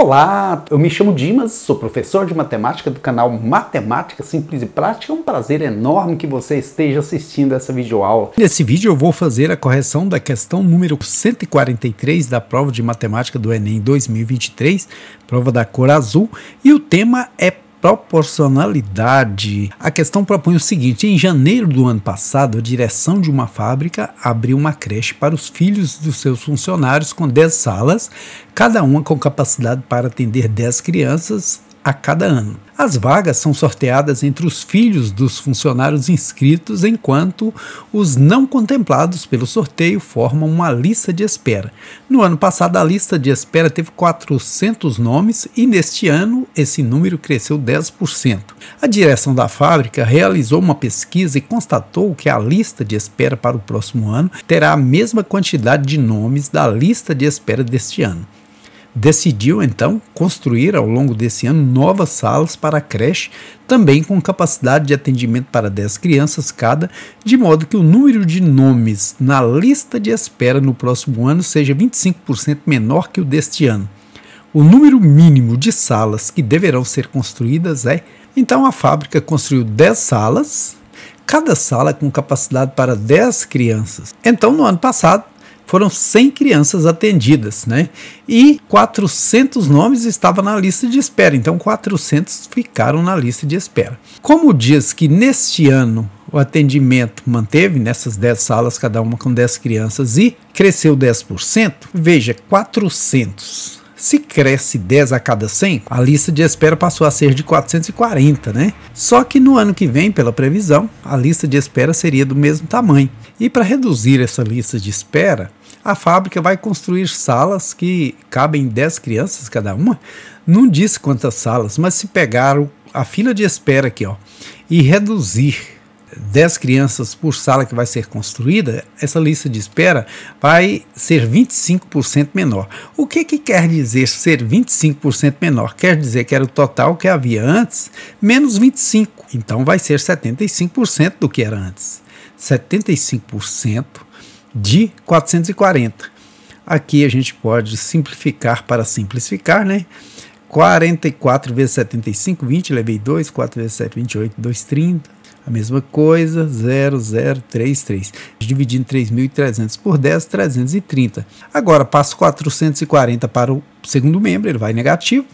Olá, eu me chamo Dimas, sou professor de matemática do canal Matemática Simples e Prática. É um prazer enorme que você esteja assistindo essa videoaula. Nesse vídeo eu vou fazer a correção da questão número 143 da prova de matemática do Enem 2023, prova da cor azul, e o tema é proporcionalidade. A questão propõe o seguinte: em janeiro do ano passado, a direção de uma fábrica abriu uma creche para os filhos dos seus funcionários com 10 salas, cada uma com capacidade para atender 10 crianças a cada ano. As vagas são sorteadas entre os filhos dos funcionários inscritos, enquanto os não contemplados pelo sorteio formam uma lista de espera. No ano passado, a lista de espera teve 400 nomes e neste ano esse número cresceu 10%. A direção da fábrica realizou uma pesquisa e constatou que a lista de espera para o próximo ano terá a mesma quantidade de nomes da lista de espera deste ano decidiu então construir ao longo desse ano novas salas para a creche, também com capacidade de atendimento para 10 crianças cada, de modo que o número de nomes na lista de espera no próximo ano seja 25% menor que o deste ano. O número mínimo de salas que deverão ser construídas é. Então a fábrica construiu 10 salas, cada sala com capacidade para 10 crianças. Então no ano passado, foram 100 crianças atendidas, né? E 400 nomes estavam na lista de espera, então 400 ficaram na lista de espera. Como diz que neste ano o atendimento manteve nessas 10 salas, cada uma com 10 crianças, e cresceu 10%, veja, 400 se cresce 10 a cada 100, a lista de espera passou a ser de 440, né? Só que no ano que vem, pela previsão, a lista de espera seria do mesmo tamanho. E para reduzir essa lista de espera, a fábrica vai construir salas que cabem 10 crianças cada uma. Não disse quantas salas, mas se pegar a fila de espera aqui, ó, e reduzir 10 crianças por sala que vai ser construída, essa lista de espera vai ser 25% menor. O que, que quer dizer ser 25% menor? Quer dizer que era o total que havia antes, menos 25%. Então vai ser 75% do que era antes. 75% de 440. Aqui a gente pode simplificar para simplificar, né? 44 vezes 75, 20, levei 2, 4 vezes 7, 28, 2, 30. A mesma coisa, 0033. Dividindo 3.300 por 10, 330. Agora, passo 440 para o segundo membro, ele vai negativo.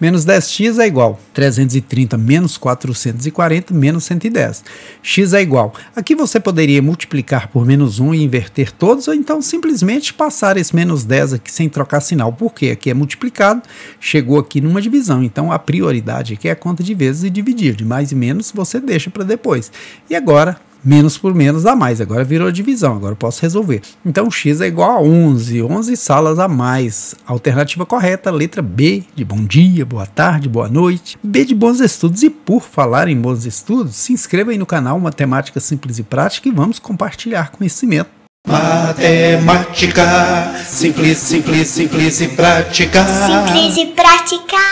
Menos 10x é igual 330 menos 440 menos 110. x é igual. Aqui você poderia multiplicar por menos 1 e inverter todos, ou então simplesmente passar esse menos 10 aqui sem trocar sinal, porque aqui é multiplicado, chegou aqui numa divisão. Então a prioridade aqui é a conta de vezes e dividir. De mais e menos você deixa para depois. E agora menos por menos dá mais. Agora virou divisão, agora eu posso resolver. Então x é igual a 11, 11 salas a mais. Alternativa correta, letra B, de bom dia, boa tarde, boa noite. B de bons estudos. E por falar em bons estudos, se inscreva aí no canal Matemática Simples e Prática e vamos compartilhar conhecimento. Matemática simples, simples, simples e prática. Simples e prática.